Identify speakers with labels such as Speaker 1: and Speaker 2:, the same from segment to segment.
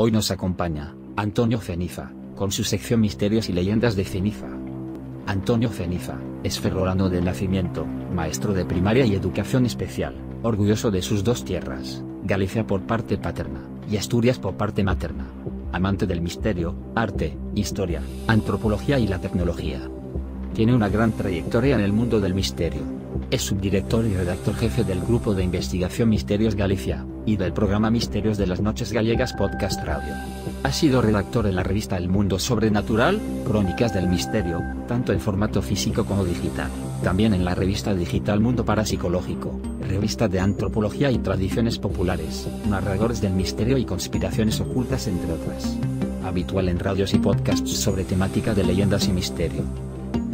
Speaker 1: Hoy nos acompaña, Antonio Ceniza, con su sección Misterios y Leyendas de Ceniza. Antonio Ceniza, es ferrolano de nacimiento, maestro de primaria y educación especial, orgulloso de sus dos tierras, Galicia por parte paterna, y Asturias por parte materna. Amante del misterio, arte, historia, antropología y la tecnología. Tiene una gran trayectoria en el mundo del misterio. Es subdirector y redactor jefe del Grupo de Investigación Misterios Galicia, y del programa Misterios de las Noches Gallegas Podcast Radio. Ha sido redactor en la revista El Mundo Sobrenatural, Crónicas del Misterio, tanto en formato físico como digital. También en la revista digital Mundo Parapsicológico, revista de antropología y tradiciones populares, narradores del misterio y conspiraciones ocultas entre otras. Habitual en radios y podcasts sobre temática de leyendas y misterio.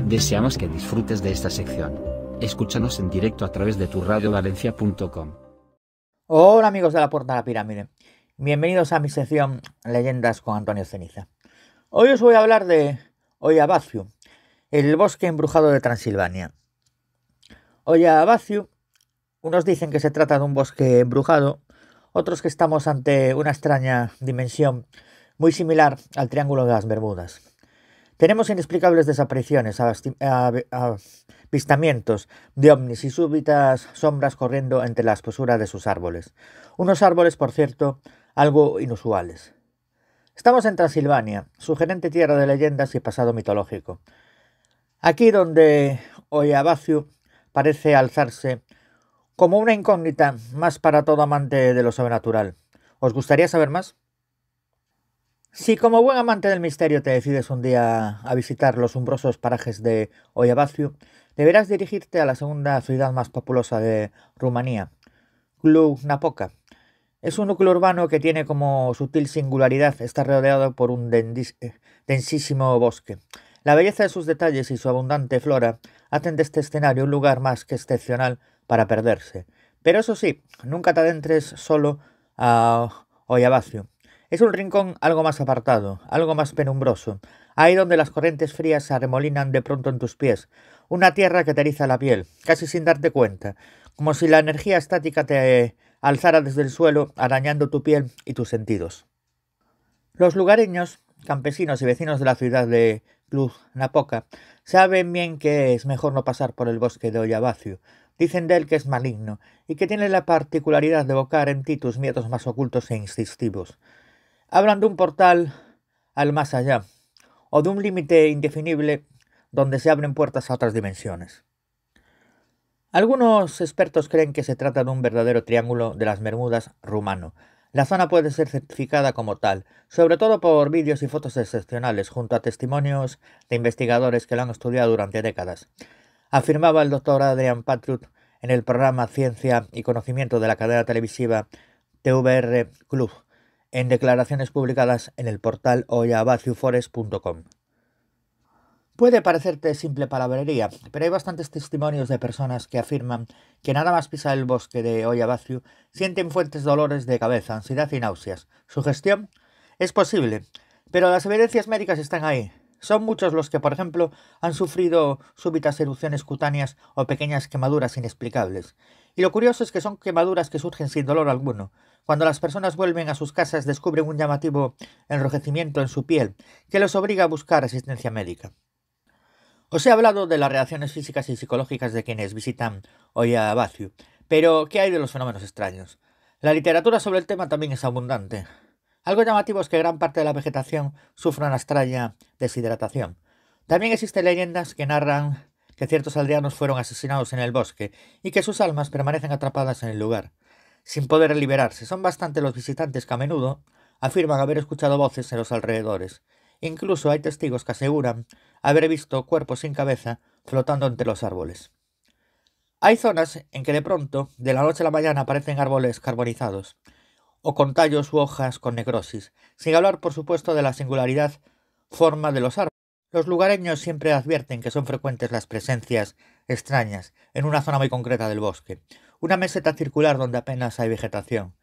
Speaker 1: Deseamos que disfrutes de esta sección. Escúchanos en directo a través de tu valencia.com. Hola amigos de la Puerta de la Pirámide, bienvenidos a mi sección Leyendas con Antonio Ceniza. Hoy os voy a hablar de Oyabatiu, el bosque embrujado de Transilvania. Oyabazio, unos dicen que se trata de un bosque embrujado, otros que estamos ante una extraña dimensión muy similar al Triángulo de las Bermudas. Tenemos inexplicables desapariciones, avistamientos de ovnis y súbitas sombras corriendo entre la espesura de sus árboles. Unos árboles, por cierto, algo inusuales. Estamos en Transilvania, sugerente tierra de leyendas y pasado mitológico. Aquí donde Abacio parece alzarse como una incógnita más para todo amante de lo sobrenatural. ¿Os gustaría saber más? Si como buen amante del misterio te decides un día a visitar los umbrosos parajes de Oiabaciu, deberás dirigirte a la segunda ciudad más populosa de Rumanía, Cluj-Napoca. Es un núcleo urbano que tiene como sutil singularidad estar rodeado por un eh, densísimo bosque. La belleza de sus detalles y su abundante flora hacen de este escenario un lugar más que excepcional para perderse. Pero eso sí, nunca te adentres solo a Oiabaciu. Es un rincón algo más apartado, algo más penumbroso, ahí donde las corrientes frías se arremolinan de pronto en tus pies, una tierra que te eriza la piel, casi sin darte cuenta, como si la energía estática te alzara desde el suelo, arañando tu piel y tus sentidos. Los lugareños, campesinos y vecinos de la ciudad de Cluj Napoca saben bien que es mejor no pasar por el bosque de Ollavacio. Dicen de él que es maligno y que tiene la particularidad de evocar en ti tus miedos más ocultos e insistivos hablan de un portal al más allá o de un límite indefinible donde se abren puertas a otras dimensiones. Algunos expertos creen que se trata de un verdadero triángulo de las mermudas rumano. La zona puede ser certificada como tal, sobre todo por vídeos y fotos excepcionales, junto a testimonios de investigadores que lo han estudiado durante décadas, afirmaba el doctor Adrian Patrut en el programa Ciencia y Conocimiento de la cadena televisiva TVR Club en declaraciones publicadas en el portal forest.com Puede parecerte simple palabrería, pero hay bastantes testimonios de personas que afirman que nada más pisar el bosque de Oyabaciu sienten fuertes dolores de cabeza, ansiedad y náuseas. ¿Sugestión? Es posible, pero las evidencias médicas están ahí. Son muchos los que, por ejemplo, han sufrido súbitas erupciones cutáneas o pequeñas quemaduras inexplicables. Y lo curioso es que son quemaduras que surgen sin dolor alguno. Cuando las personas vuelven a sus casas descubren un llamativo enrojecimiento en su piel que los obliga a buscar asistencia médica. Os he hablado de las reacciones físicas y psicológicas de quienes visitan hoy a Baciu, pero ¿qué hay de los fenómenos extraños? La literatura sobre el tema también es abundante. Algo llamativo es que gran parte de la vegetación sufre una extraña deshidratación. También existen leyendas que narran que ciertos aldeanos fueron asesinados en el bosque y que sus almas permanecen atrapadas en el lugar, sin poder liberarse. Son bastante los visitantes que a menudo afirman haber escuchado voces en los alrededores. Incluso hay testigos que aseguran haber visto cuerpos sin cabeza flotando entre los árboles. Hay zonas en que de pronto, de la noche a la mañana, aparecen árboles carbonizados, o con tallos u hojas con necrosis, sin hablar por supuesto de la singularidad forma de los árboles. Los lugareños siempre advierten que son frecuentes las presencias extrañas en una zona muy concreta del bosque, una meseta circular donde apenas hay vegetación.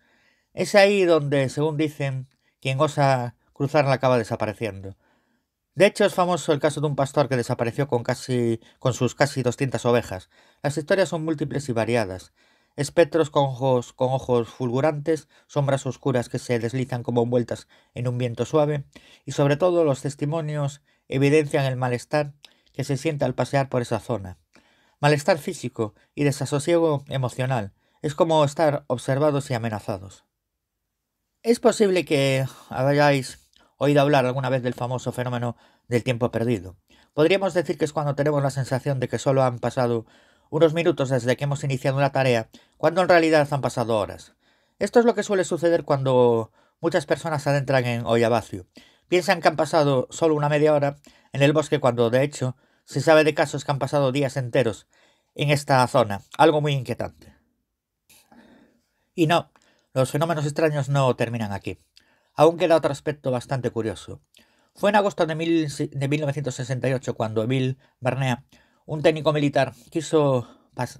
Speaker 1: Es ahí donde, según dicen, quien osa cruzarla acaba desapareciendo. De hecho, es famoso el caso de un pastor que desapareció con, casi, con sus casi 200 ovejas. Las historias son múltiples y variadas espectros con ojos, fulgurantes, sombras oscuras que se deslizan como envueltas en un viento suave, y sobre todo los testimonios evidencian el malestar que se siente al pasear por esa zona. Malestar físico y desasosiego emocional, es como estar observados y amenazados. Es posible que hayáis oído hablar alguna vez del famoso fenómeno del tiempo perdido. Podríamos decir que es cuando tenemos la sensación de que solo han pasado unos minutos desde que hemos iniciado una tarea, cuando en realidad han pasado horas. Esto es lo que suele suceder cuando muchas personas adentran en vacío. Piensan que han pasado solo una media hora en el bosque cuando, de hecho, se sabe de casos que han pasado días enteros en esta zona, algo muy inquietante. Y no, los fenómenos extraños no terminan aquí. Aún queda otro aspecto bastante curioso. Fue en agosto de, 1968 cuando Bill Barnea un técnico militar quiso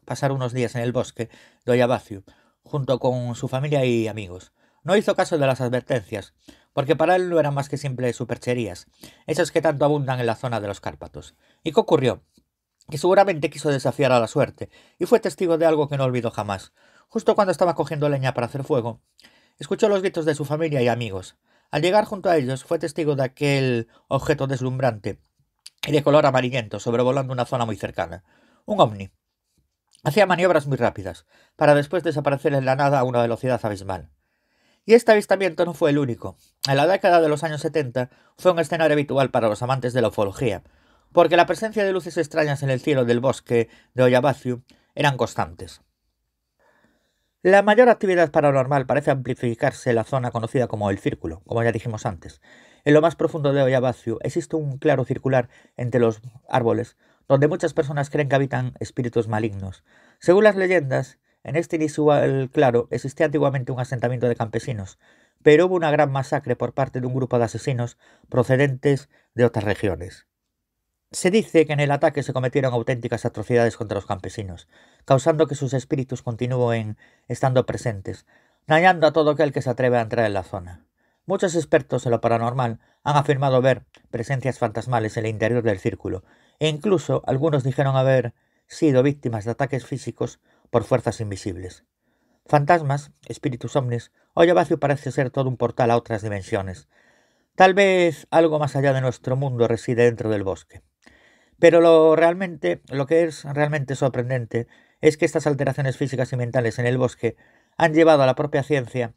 Speaker 1: pasar unos días en el bosque de Oyabacio, junto con su familia y amigos. No hizo caso de las advertencias, porque para él no eran más que simples supercherías, esas que tanto abundan en la zona de los Cárpatos. ¿Y qué ocurrió? Que seguramente quiso desafiar a la suerte, y fue testigo de algo que no olvidó jamás. Justo cuando estaba cogiendo leña para hacer fuego, escuchó los gritos de su familia y amigos. Al llegar junto a ellos, fue testigo de aquel objeto deslumbrante y de color amarillento, sobrevolando una zona muy cercana. Un ovni. Hacía maniobras muy rápidas, para después desaparecer en la nada a una velocidad abismal. Y este avistamiento no fue el único. En la década de los años 70 fue un escenario habitual para los amantes de la ufología, porque la presencia de luces extrañas en el cielo del bosque de Oyabacio eran constantes. La mayor actividad paranormal parece amplificarse en la zona conocida como el círculo, como ya dijimos antes. En lo más profundo de Oyabacio existe un claro circular entre los árboles, donde muchas personas creen que habitan espíritus malignos. Según las leyendas, en este inisual claro existía antiguamente un asentamiento de campesinos, pero hubo una gran masacre por parte de un grupo de asesinos procedentes de otras regiones. Se dice que en el ataque se cometieron auténticas atrocidades contra los campesinos, causando que sus espíritus continúen estando presentes, dañando a todo aquel que se atreve a entrar en la zona. Muchos expertos en lo paranormal han afirmado ver presencias fantasmales en el interior del círculo, e incluso algunos dijeron haber sido víctimas de ataques físicos por fuerzas invisibles. Fantasmas, espíritus omnis, ya Vacío parece ser todo un portal a otras dimensiones. Tal vez algo más allá de nuestro mundo reside dentro del bosque. Pero lo, realmente, lo que es realmente sorprendente es que estas alteraciones físicas y mentales en el bosque han llevado a la propia ciencia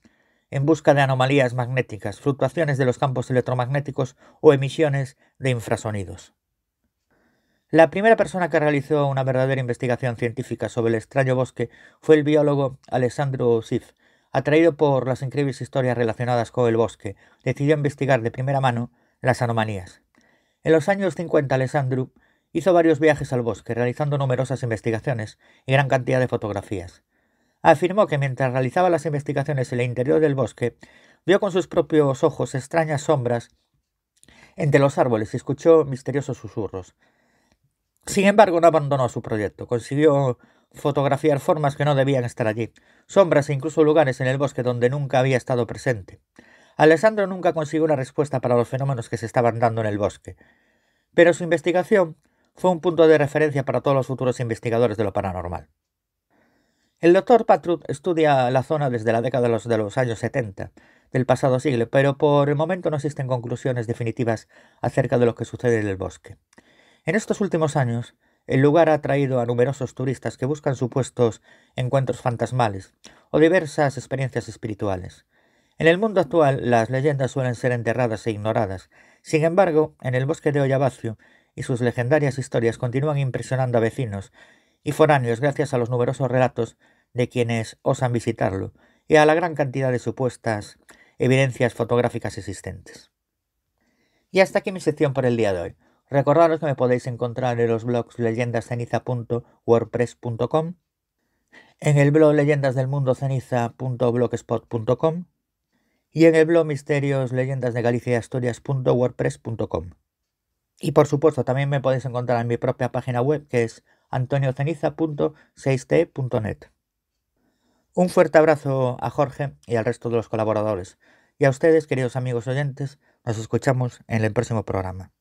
Speaker 1: en busca de anomalías magnéticas, fluctuaciones de los campos electromagnéticos o emisiones de infrasonidos. La primera persona que realizó una verdadera investigación científica sobre el extraño bosque fue el biólogo Alessandro Sif. Atraído por las increíbles historias relacionadas con el bosque, decidió investigar de primera mano las anomalías. En los años 50, Alessandro Hizo varios viajes al bosque, realizando numerosas investigaciones y gran cantidad de fotografías. Afirmó que mientras realizaba las investigaciones en el interior del bosque, vio con sus propios ojos extrañas sombras entre los árboles y escuchó misteriosos susurros. Sin embargo, no abandonó su proyecto. Consiguió fotografiar formas que no debían estar allí, sombras e incluso lugares en el bosque donde nunca había estado presente. Alessandro nunca consiguió una respuesta para los fenómenos que se estaban dando en el bosque. Pero su investigación fue un punto de referencia para todos los futuros investigadores de lo paranormal. El doctor Patrut estudia la zona desde la década de los, años 70 del pasado siglo, pero por el momento no existen conclusiones definitivas acerca de lo que sucede en el bosque. En estos últimos años, el lugar ha atraído a numerosos turistas que buscan supuestos encuentros fantasmales o diversas experiencias espirituales. En el mundo actual, las leyendas suelen ser enterradas e ignoradas. Sin embargo, en el bosque de Oyabacio y sus legendarias historias continúan impresionando a vecinos y foráneos gracias a los numerosos relatos de quienes osan visitarlo y a la gran cantidad de supuestas evidencias fotográficas existentes. Y hasta aquí mi sección por el día de hoy. Recordaros que me podéis encontrar en los blogs leyendasceniza.wordpress.com, en el blog leyendasdelmundoceniza.blogspot.com y en el blog misterios leyendas de Galicia y por supuesto, también me podéis encontrar en mi propia página web, que es antonioceniza6 Un fuerte abrazo a Jorge y al resto de los colaboradores. Y a ustedes, queridos amigos oyentes, nos escuchamos en el próximo programa.